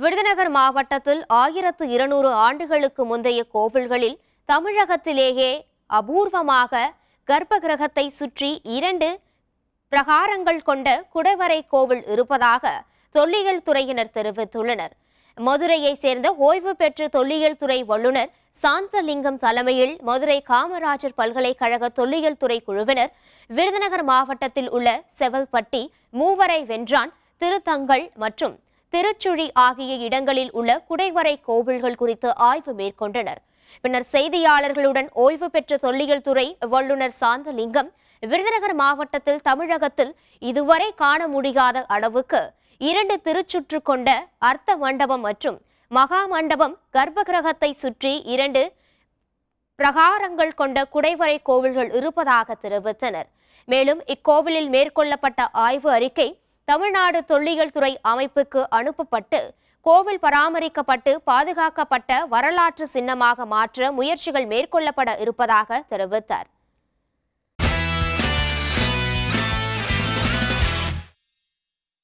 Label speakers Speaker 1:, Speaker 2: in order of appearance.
Speaker 1: விருதுநகர் மாவட்டத்தில் ஆயிரத்து இருநூறு ஆண்டுகளுக்கு முந்தைய கோவில்களில் தமிழகத்திலேயே அபூர்வமாக கிரகத்தை சுற்றி இரண்டு பிரகாரங்கள் கொண்ட குடைவரை கோவில் இருப்பதாக தொல்லியல் துறையினர் தெரிவித்துள்ளனர் மதுரையை சேர்ந்த ஓய்வு பெற்ற தொல்லியல் துறை வல்லுநர் சாந்தலிங்கம் தலைமையில் மதுரை காமராஜர் பல்கலைக்கழக தொல்லியல் துறை குழுவினர் விருதுநகர் மாவட்டத்தில் உள்ள செவல்பட்டி மூவரை வென்றான் திருத்தங்கள் மற்றும் திருச்சுழி ஆகிய இடங்களில் உள்ள குடைவரை கோவில்கள் குறித்து ஆய்வு மேற்கொண்டனர் பின்னர் செய்தியாளர்களுடன் ஓய்வு பெற்ற தொல்லியல் துறை வல்லுநர் சாந்தலிங்கம் விருதுநகர் மாவட்டத்தில் தமிழகத்தில் இதுவரை காண முடியாத அளவுக்கு இரண்டு திருச்சுற்று கொண்ட அர்த்த மண்டபம் மற்றும் மகா மண்டபம் கர்ப்பகிரகத்தை சுற்றி இரண்டு பிரகாரங்கள் கொண்ட குடைவரை கோவில்கள் இருப்பதாக தெரிவித்தனர் மேலும் இக்கோவிலில் மேற்கொள்ளப்பட்ட ஆய்வு அறிக்கை தமிழ்நாடு தொல்லியல் துறை அமைப்புக்கு அனுப்பப்பட்டு கோவில் பராமரிக்கப்பட்டு பாதுகாக்கப்பட்ட வரலாற்று சின்னமாக மாற்ற முயற்சிகள் மேற்கொள்ளப்பட இருப்பதாக தெரிவித்தார்